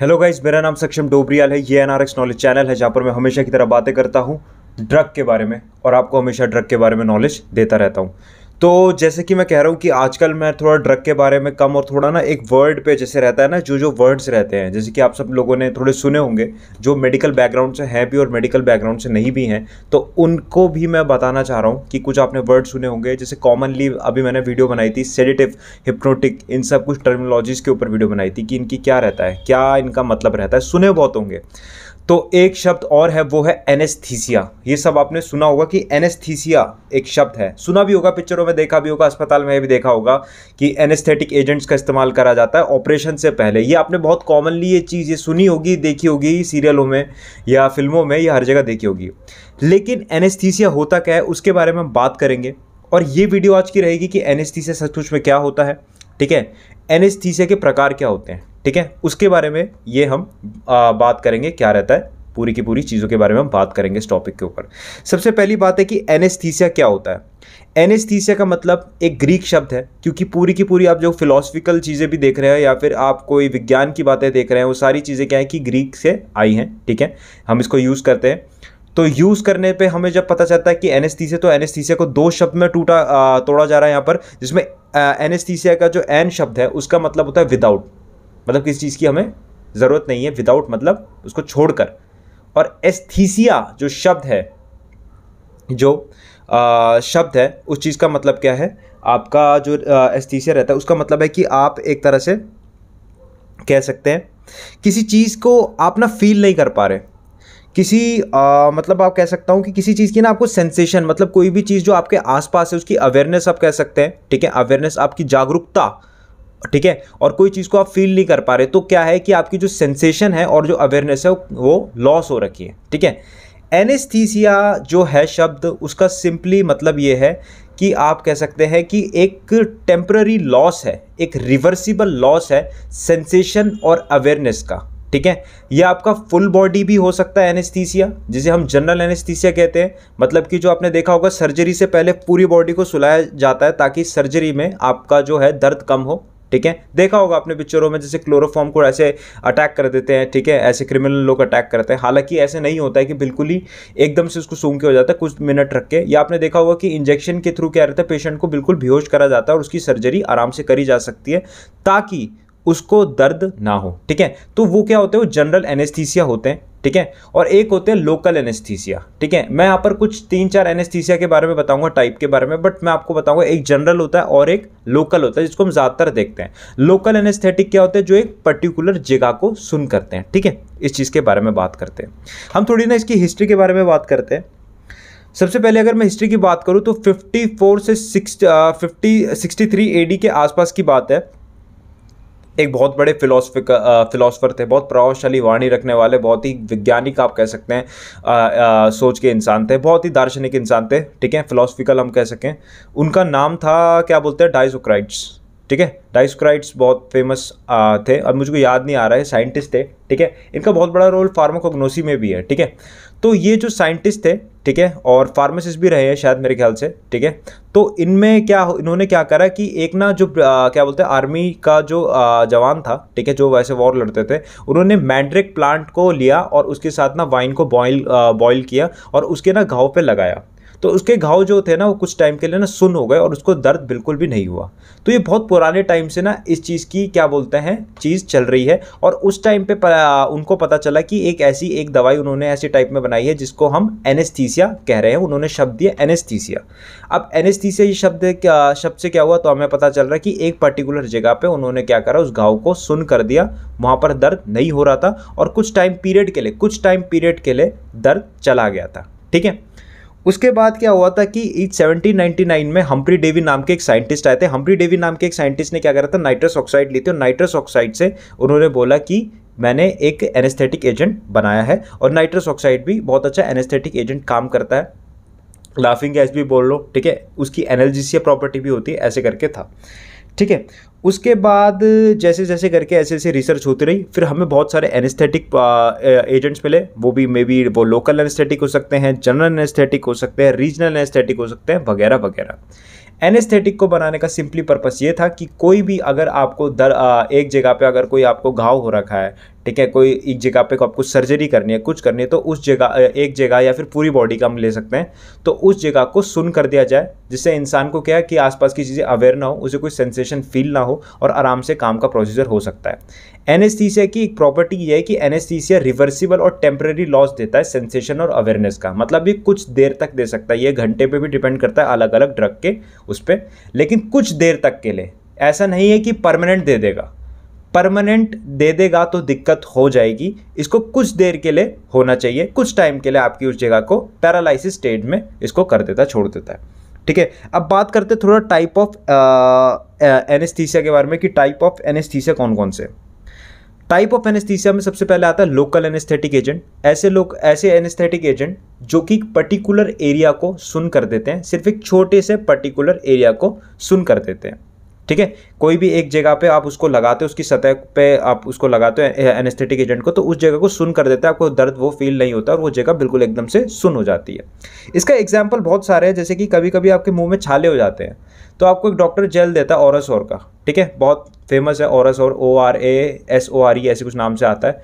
hello guys मेरा नाम सक्षम डोबरियाल है ये N R X knowledge channel है जहाँ पर मैं हमेशा की तरह बातें करता हूँ ड्रग के बारे में और आपको हमेशा ड्रग के बारे में नॉलेज देता रहता हूँ तो जैसे कि मैं कह रहा हूँ कि आजकल मैं थोड़ा ड्रग के बारे में कम और थोड़ा ना एक वर्ड पे जैसे रहता है ना जो जो वर्ड्स रहते हैं जैसे कि आप सब लोगों ने थोड़े सुने होंगे जो मेडिकल बैकग्राउंड से हैं भी और मेडिकल बैकग्राउंड से नहीं भी हैं तो उनको भी मैं बताना चाह रहा हूँ कि कुछ आपने वर्ड सुने होंगे जैसे कॉमनली अभी मैंने वीडियो बनाई थी सेडिटिव हिप्नोटिक इन सब कुछ टर्मिनोलॉजीज़ के ऊपर वीडियो बनाई थी कि इनकी क्या रहता है क्या इनका मतलब रहता है सुने बहुत होंगे तो एक शब्द और है वो है एनेस्थीसिया ये सब आपने सुना होगा कि एनेस्थीसिया एक शब्द है सुना भी होगा पिक्चरों में देखा भी होगा अस्पताल में भी देखा होगा कि एनेस्थेटिक एजेंट्स का इस्तेमाल करा जाता है ऑपरेशन से पहले ये आपने बहुत कॉमनली ये चीज़ ये सुनी होगी देखी होगी सीरियलों में या फिल्मों में या हर जगह देखी होगी लेकिन एनेस्थीसिया होता क्या है उसके बारे में हम बात करेंगे और ये वीडियो आज की रहेगी कि एनेस्थीसिया सचमुच में क्या होता है ठीक है एनेस्थीसिया के प्रकार क्या होते हैं ठीक है उसके बारे में ये हम आ, बात करेंगे क्या रहता है पूरी की पूरी चीज़ों के बारे में हम बात करेंगे इस टॉपिक के ऊपर सबसे पहली बात है कि एनेस्थीसिया क्या होता है एनेस्थीसिया का मतलब एक ग्रीक शब्द है क्योंकि पूरी की पूरी आप जो फिलोसफिकल चीज़ें भी देख रहे हैं या फिर आप कोई विज्ञान की बातें देख रहे हैं वो सारी चीज़ें क्या है कि ग्रीक से आई हैं ठीक है हम इसको यूज़ करते हैं तो यूज़ करने पे हमें जब पता चलता है कि एनेस्थीसिया तो एनेस्थीसिया को दो शब्द में टूटा तोड़ा जा रहा है यहाँ पर जिसमें एनेस्थीसिया का जो एन शब्द है उसका मतलब होता है विदाउट मतलब किसी चीज़ की हमें ज़रूरत नहीं है विदाउट मतलब उसको छोड़कर और एस्थीसिया जो शब्द है जो आ, शब्द है उस चीज़ का मतलब क्या है आपका जो एस्थीसिया रहता है उसका मतलब है कि आप एक तरह से कह सकते हैं किसी चीज़ को आप ना फील नहीं कर पा रहे किसी आ, मतलब आप कह सकता हूँ कि किसी चीज़ की ना आपको सेंसेशन मतलब कोई भी चीज़ जो आपके आसपास है उसकी अवेयरनेस आप कह सकते हैं ठीक है अवेयरनेस आपकी जागरूकता ठीक है और कोई चीज़ को आप फील नहीं कर पा रहे तो क्या है कि आपकी जो सेंसेशन है और जो अवेयरनेस है वो लॉस हो रखी है ठीक है एनेस्थीसिया जो है शब्द उसका सिंपली मतलब ये है कि आप कह सकते हैं कि एक टेम्प्ररी लॉस है एक रिवर्सिबल लॉस है सेंसेशन और अवेयरनेस का ठीक है यह आपका फुल बॉडी भी हो सकता है एनेस्थीसिया जिसे हम जनरल एनेस्थीसिया कहते हैं मतलब कि जो आपने देखा होगा सर्जरी से पहले पूरी बॉडी को सुलाया जाता है ताकि सर्जरी में आपका जो है दर्द कम हो ठीक है देखा होगा अपने पिक्चरों में जैसे क्लोरोफॉर्म को ऐसे अटैक कर देते हैं ठीक है ऐसे क्रिमिनल लोग अटैक करते हैं हालांकि ऐसे नहीं होता है कि बिल्कुल ही एकदम से उसको सूंघ के हो जाता है कुछ मिनट रख के या आपने देखा होगा कि इंजेक्शन के थ्रू क्या रहता है पेशेंट को बिल्कुल बेहोश करा जाता है और उसकी सर्जरी आराम से करी जा सकती है ताकि उसको दर्द ना हो ठीक है तो वो क्या होते हैं वो जनरल एनेस्थीसिया होते हैं ठीक है और एक होते हैं लोकल एनेस्थीसिया ठीक है मैं यहाँ पर कुछ तीन चार एनेस्थीसिया के बारे में बताऊंगा टाइप के बारे में बट मैं आपको बताऊंगा एक जनरल होता है और एक लोकल होता है जिसको हम ज़्यादातर देखते हैं लोकल एनेस्थेटिक क्या होता है जो एक पर्टिकुलर जगह को सुन करते हैं ठीक है इस चीज़ के बारे में बात करते हैं हम थोड़ी ना इसकी हिस्ट्री के बारे में बात करते हैं सबसे पहले अगर मैं हिस्ट्री की बात करूँ तो फिफ्टी से सिक्स फिफ्टी सिक्सटी एडी के आसपास की बात है एक बहुत बड़े फिलोसफिक फिलोसफर थे बहुत प्रभावशाली वाणी रखने वाले बहुत ही वैज्ञानिक आप कह सकते हैं आ, आ, सोच के इंसान थे बहुत ही दार्शनिक इंसान थे ठीक है फिलोसफिकल हम कह सकें उनका नाम था क्या बोलते हैं डाइसोक्राइट्स ठीक है डाइस्क्राइट्स बहुत फेमस थे अब मुझको याद नहीं आ रहा है साइंटिस्ट थे ठीक है इनका बहुत बड़ा रोल फार्माकोग्नोसी में भी है ठीक है तो ये जो साइंटिस्ट थे ठीक है और फार्मासिस्ट भी रहे हैं शायद मेरे ख्याल से ठीक है तो इनमें क्या इन्होंने क्या करा कि एक ना जो आ, क्या बोलते हैं आर्मी का जो आ, जवान था ठीक है जो वैसे वॉर लड़ते थे उन्होंने मैंड्रिक प्लांट को लिया और उसके साथ ना वाइन को बॉयल बॉयल किया और उसके ना घाव पे लगाया तो उसके घाव जो थे ना वो कुछ टाइम के लिए ना सुन हो गए और उसको दर्द बिल्कुल भी नहीं हुआ तो ये बहुत पुराने टाइम से ना इस चीज़ की क्या बोलते हैं चीज़ चल रही है और उस टाइम पे उनको पता चला कि एक ऐसी एक दवाई उन्होंने ऐसे टाइप में बनाई है जिसको हम एनेस्थीसिया कह रहे हैं उन्होंने शब्द दिया एनेस्थीसिया अब एनेस्थीसिया ये शब्द क्या शब्द से क्या हुआ तो हमें पता चल रहा है कि एक पर्टिकुलर जगह पर उन्होंने क्या करा उस घाव को सुन कर दिया वहाँ पर दर्द नहीं हो रहा था और कुछ टाइम पीरियड के लिए कुछ टाइम पीरियड के लिए दर्द चला गया था ठीक है उसके बाद क्या हुआ था कि नाइनटी नाइन में हम्प्री डेवी नाम के एक साइंटिस्ट आए थे हम्प्री डेवी नाम के एक साइंटिस्ट ने क्या करा था नाइट्रस ऑक्साइड ली थी और नाइट्रस ऑक्साइड से उन्होंने बोला कि मैंने एक एनेस्थेटिक एजेंट बनाया है और नाइट्रस ऑक्साइड भी बहुत अच्छा एनेस्थेटिक एजेंट काम करता है लाफिंग गैस भी बोल लो ठीक है उसकी एनर्जीसिया प्रॉपर्टी भी होती है ऐसे करके था ठीक है उसके बाद जैसे जैसे करके ऐसे ऐसे रिसर्च होती रही फिर हमें बहुत सारे एनेस्थेटिक एजेंट्स मिले वो भी मे बी वो लोकल एनेस्थेटिक हो सकते हैं जनरल एनेस्थेटिक हो सकते हैं रीजनल एनेस्थेटिक हो सकते हैं वगैरह वगैरह एनेस्थेटिक को बनाने का सिंपली पर्पस ये था कि कोई भी अगर आपको दर एक जगह पे अगर कोई आपको घाव हो रखा है ठीक है कोई एक जगह पे आपको सर्जरी करनी है कुछ करनी है तो उस जगह एक जगह या फिर पूरी बॉडी का हम ले सकते हैं तो उस जगह को सुन कर दिया जाए जिससे इंसान को क्या है कि आसपास की चीज़ें अवेयर ना हो उसे कोई सेंसेशन फील ना हो और आराम से काम का प्रोसीजर हो सकता है एनेस्थीसिया की एक प्रॉपर्टी ये है कि एनेस्थीसिया रिवर्सिबल और टेम्प्रेरी लॉस देता है सेंसेशन और अवेयरनेस का मतलब ये कुछ देर तक दे सकता है ये घंटे पे भी डिपेंड करता है अलग अलग ड्रग के उस पर लेकिन कुछ देर तक के लिए ऐसा नहीं है कि परमानेंट दे देगा परमानेंट दे देगा तो दिक्कत हो जाएगी इसको कुछ देर के लिए होना चाहिए कुछ टाइम के लिए आपकी उस जगह को पैरालिसिस स्टेज में इसको कर देता छोड़ देता है ठीक है अब बात करते थोड़ा टाइप ऑफ एनेस्थीसिया के बारे में कि टाइप ऑफ एनेस्थीसिया कौन कौन से टाइप ऑफ एनेस्थीसिया में सबसे पहले आता है लोकल एनेस्थेटिक एजेंट ऐसे लोग ऐसे एनेस्थेटिक एजेंट जो कि पर्टिकुलर एरिया को सुन कर देते हैं सिर्फ एक छोटे से पर्टिकुलर एरिया को सुन कर देते हैं ठीक है कोई भी एक जगह पे आप उसको लगाते हो उसकी सतह पे आप उसको लगाते हो एनेस्थेटिक एजेंट को तो उस जगह को सुन कर देता है आपको दर्द वो फील नहीं होता और वो जगह बिल्कुल एकदम से सुन हो जाती है इसका एग्जाम्पल बहुत सारे हैं जैसे कि कभी कभी आपके मुँह में छाले हो जाते हैं तो आपको एक डॉक्टर जेल देता है औरस और का ठीक है बहुत फेमस है औरस और O R A S O R E ऐसे कुछ नाम से आता है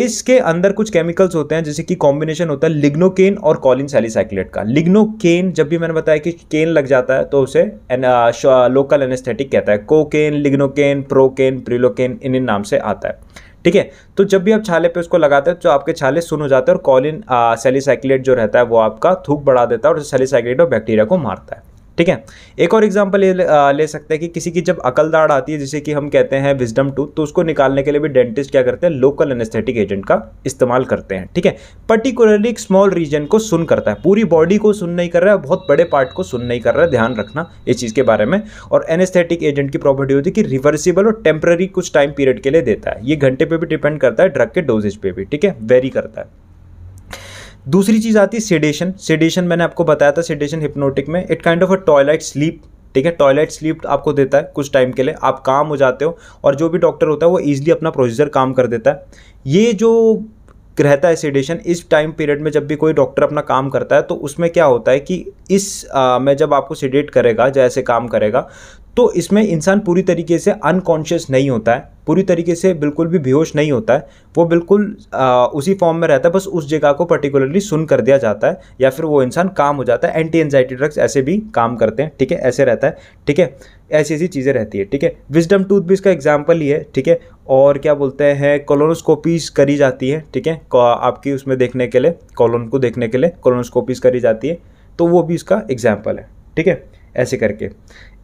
इसके अंदर कुछ केमिकल्स होते हैं जैसे कि कॉम्बिनेशन होता है लिग्नोकेन और कॉलिन सेलिसाइक्लेट का लिग्नोकेन जब भी मैंने बताया कि केन लग जाता है तो उसे एन, आ, लोकल एनेस्थेटिक कहता है कोकेन लिग्नोकेन प्रोकेन प्रिलोकेन इन इन नाम से आता है ठीक है तो जब भी आप छाले पे उसको लगाते हैं तो आपके छाले सुन हो जाते हैं और कॉलिन सेलिसाइक्लेट uh, जो रहता है वो आपका थूक बढ़ा देता है और सेलिसाइक्लेट और बैक्टीरिया को मारता है ठीक है एक और एग्जाम्पल ले, ले सकते हैं कि किसी की जब अकल दाड़ आती है जिसे कि हम कहते हैं विजडम टू तो उसको निकालने के लिए भी डेंटिस्ट क्या करते हैं लोकल एनेस्थेटिक एजेंट का इस्तेमाल करते हैं ठीक है पर्टिकुलरली एक स्मॉल रीजन को सुन करता है पूरी बॉडी को सुन नहीं कर रहा है बहुत बड़े पार्ट को सुन नहीं कर रहा है ध्यान रखना इस चीज़ के बारे में और एनेस्थेटिक एजेंट की प्रॉपर्टी होती है कि रिवर्सिबल और टेम्प्ररी कुछ टाइम पीरियड के लिए देता है ये घंटे पर भी डिपेंड करता है ड्रग के डोजेज पर भी ठीक है वेरी करता है दूसरी चीज़ आती है सेडेशन सेडेशन मैंने आपको बताया था सेडेशन हिप्नोटिक में it kind of a twilight sleep ठीक है टॉयलेट स्लीप आपको देता है कुछ टाइम के लिए आप काम हो जाते हो और जो भी डॉक्टर होता है वो ईजिली अपना प्रोसीजर काम कर देता है ये जो रहता है सेडेशन इस टाइम पीरियड में जब भी कोई डॉक्टर अपना काम करता है तो उसमें क्या होता है कि इस आ, में जब आपको सेडेट करेगा जैसे काम करेगा तो इसमें इंसान पूरी तरीके से अनकॉन्शियस नहीं होता है पूरी तरीके से बिल्कुल भी बेहोश नहीं होता है वो बिल्कुल आ, उसी फॉर्म में रहता है बस उस जगह को पर्टिकुलरली सुन कर दिया जाता है या फिर वो इंसान काम हो जाता है एंटी एन्जाइटी ड्रग्स ऐसे भी काम करते हैं ठीक है ऐसे रहता है ठीक है ऐसी ऐसी चीज़ें रहती है ठीक है विजडम टूथ भी इसका एग्जाम्पल ही है ठीक है और क्या बोलते हैं कॉलोनोस्कोपीज करी जाती है ठीक है आपकी उसमें देखने के लिए कॉलोन को देखने के लिए कॉलोनोस्कोपीज करी जाती है तो वो भी इसका एग्जाम्पल है ठीक है ऐसे करके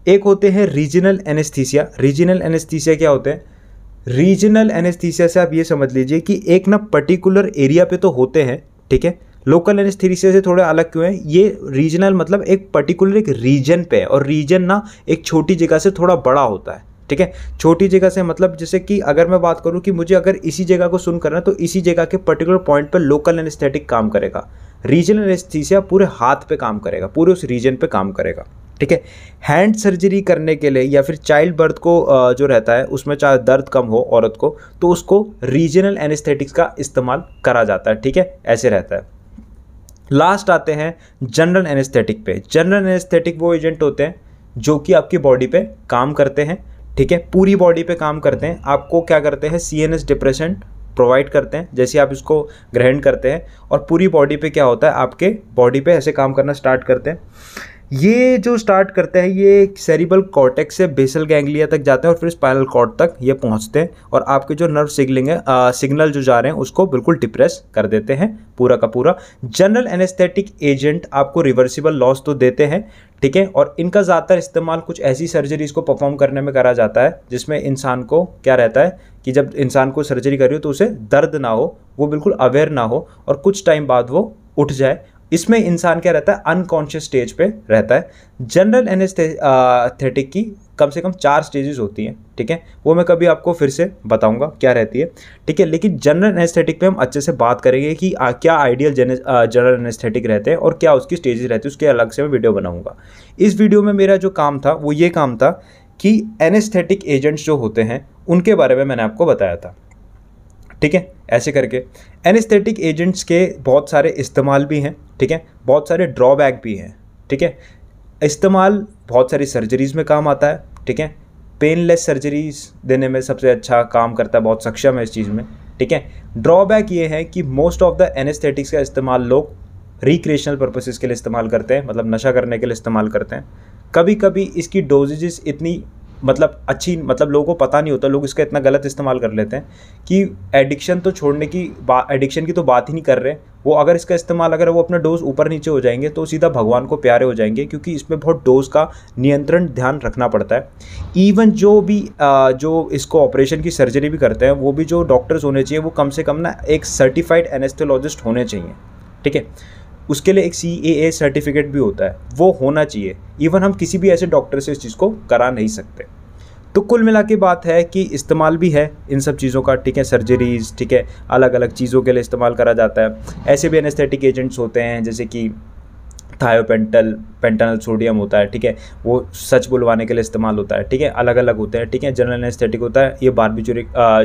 एक होते हैं रीजनल एनेस्थीसिया रीजनल एनेस्थीसिया क्या होते हैं रीजनल एनेस्थीसिया से आप ये समझ लीजिए कि एक ना पर्टिकुलर एरिया पे तो होते हैं ठीक है लोकल एनेस्थीसिया से थोड़े अलग क्यों है ये रीजनल मतलब एक पर्टिकुलर एक रीजन पे है और रीजन ना एक छोटी जगह से थोड़ा बड़ा होता है ठीक है छोटी जगह से मतलब जैसे कि अगर मैं बात करूँ कि मुझे अगर इसी जगह को सुन करना तो इसी जगह के पर्टिकुलर पॉइंट पर लोकल एनेस्थेटिक काम करेगा रीजनल एनेस्थीसिया पूरे हाथ पे काम करेगा पूरे उस रीजन पे काम करेगा ठीक है हैंड सर्जरी करने के लिए या फिर चाइल्ड बर्थ को जो रहता है उसमें चाहे दर्द कम हो औरत को तो उसको रीजनल एनेस्थेटिक्स का इस्तेमाल करा जाता है ठीक है ऐसे रहता है लास्ट आते हैं जनरल एनेस्थेटिक पे जनरल एनेस्थेटिक वो एजेंट होते हैं जो कि आपकी बॉडी पे काम करते हैं ठीक है पूरी बॉडी पे काम करते हैं आपको क्या करते हैं C N S depression provide करते हैं जैसे आप इसको ग्रहण करते हैं और पूरी बॉडी पे क्या होता है आपके बॉडी पे ऐसे काम करना स्टार्ट करते हैं ये जो स्टार्ट करते हैं ये सेरिबल कॉर्टेक्स से बेसल गैंग्लिया तक जाते हैं और फिर स्पाइनल कॉर्ड तक ये पहुंचते हैं और आपके जो नर्व सिग्नलिंग है सिग्नल जो जा रहे हैं उसको बिल्कुल डिप्रेस कर देते हैं पूरा का पूरा जनरल एनेस्थेटिक एजेंट आपको रिवर्सिबल लॉस तो देते हैं ठीक है और इनका ज़्यादातर इस्तेमाल कुछ ऐसी सर्जरीज को परफॉर्म करने में करा जाता है जिसमें इंसान को क्या रहता है कि जब इंसान को सर्जरी करी हो तो उसे दर्द ना हो वो बिल्कुल अवेयर ना हो और कुछ टाइम बाद वो उठ जाए इसमें इंसान क्या रहता है अनकॉन्शियस स्टेज पे रहता है जनरल एनेस्थेटिक की कम से कम चार स्टेजेस होती हैं ठीक है वो मैं कभी आपको फिर से बताऊंगा क्या रहती है ठीक है लेकिन जनरल एनेस्थेटिक पे हम अच्छे से बात करेंगे कि आ, क्या आइडियल जनरल एनेस्थेटिक रहते हैं और क्या उसकी स्टेजेस रहती है उसके अलग से मैं वीडियो बनाऊंगा इस वीडियो में मेरा जो काम था वो ये काम था कि एनेस्थेटिक एजेंट्स जो होते हैं उनके बारे में मैंने आपको बताया था ठीक है ऐसे करके एनिस्थेटिक एजेंट्स के बहुत सारे इस्तेमाल भी हैं ठीक है बहुत सारे ड्रॉबैक भी हैं ठीक है इस्तेमाल बहुत सारी सर्जरीज़ में काम आता है ठीक है पेनलेस सर्जरीज देने में सबसे अच्छा काम करता है बहुत सक्षम है इस चीज़ में ठीक है ड्रॉबैक ये है कि मोस्ट ऑफ द एनेस्थेटिक्स का इस्तेमाल लोग रिक्रिएशनल पर्पसेस के लिए इस्तेमाल करते हैं मतलब नशा करने के लिए इस्तेमाल करते हैं कभी कभी इसकी डोजेज़ इतनी मतलब अच्छी मतलब लोगों को पता नहीं होता लोग इसका इतना गलत इस्तेमाल कर लेते हैं कि एडिक्शन तो छोड़ने की बात एडिक्शन की तो बात ही नहीं कर रहे वो अगर इसका इस्तेमाल अगर वो अपना डोज ऊपर नीचे हो जाएंगे तो सीधा भगवान को प्यारे हो जाएंगे क्योंकि इसमें बहुत डोज का नियंत्रण ध्यान रखना पड़ता है इवन जो भी जो इसको ऑपरेशन की सर्जरी भी करते हैं वो भी जो डॉक्टर्स होने चाहिए वो कम से कम ना एक सर्टिफाइड एनेस्थोलॉजिस्ट होने चाहिए ठीक है उसके लिए एक सी ए ए सर्टिफिकेट भी होता है वो होना चाहिए इवन हम किसी भी ऐसे डॉक्टर से इस चीज़ को करा नहीं सकते तो कुल मिला के बात है कि इस्तेमाल भी है इन सब चीज़ों का ठीक है सर्जरीज ठीक है अलग अलग चीज़ों के लिए इस्तेमाल करा जाता है ऐसे भी एनेस्थेटिक एजेंट्स होते हैं जैसे कि थायोपेंटल पेंटनल सोडियम होता है ठीक है वो सच बुलवाने के लिए इस्तेमाल होता है ठीक है अलग अलग होते हैं ठीक है जनरल एनेस्थेटिक होता है ये बारहवीं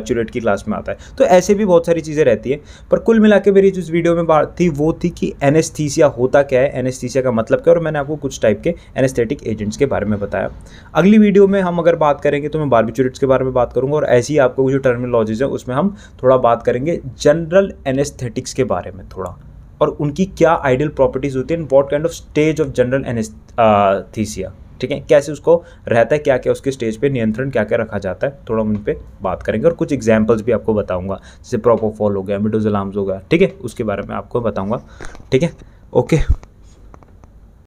चूरेट की क्लास में आता है तो ऐसे भी बहुत सारी चीज़ें रहती है पर कुल मिला के मेरी जिस वीडियो में बात थी वो थी कि एनेस्थीसिया होता क्या है एनेस्थीसिया का मतलब क्या और मैंने आपको कुछ टाइप के एनेस्थेटिक एजेंट्स के बारे में बताया अगली वीडियो में हम अगर बात करेंगे तो मैं बारहवीं के बारे में बात करूँगा और ऐसी आपको जो टर्मिनोलॉजीज है उसमें हम थोड़ा बात करेंगे जनरल एनेस्थेटिक्स के बारे में थोड़ा और उनकी क्या आइडियल प्रॉपर्टीज़ होती है and what kind of stage of general anaesthesia ठीक है कैसे उसको रहता है क्या क्या उसके स्टेज पे नियंत्रण क्या क्या रखा जाता है थोड़ा हम उन पर बात करेंगे और कुछ एग्जाम्पल्स भी आपको बताऊंगा जैसे प्रोपोफॉल हो गया मिडोजलाम्स हो गया ठीक है उसके बारे में आपको बताऊंगा ठीक है ओके